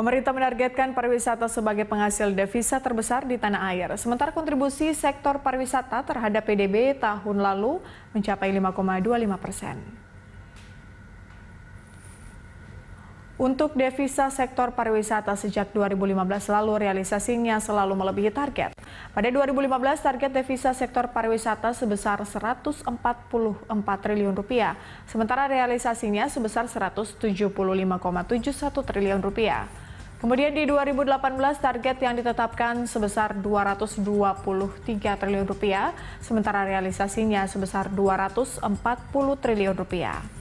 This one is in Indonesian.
Pemerintah menargetkan pariwisata sebagai penghasil devisa terbesar di tanah air. Sementara kontribusi sektor pariwisata terhadap PDB tahun lalu mencapai 5,25 persen. Untuk devisa sektor pariwisata sejak 2015 lalu realisasinya selalu melebihi target. Pada 2015 target devisa sektor pariwisata sebesar 144 triliun rupiah, sementara realisasinya sebesar 175,71 triliun rupiah. Kemudian di 2018 target yang ditetapkan sebesar 223 triliun rupiah, sementara realisasinya sebesar 240 triliun rupiah.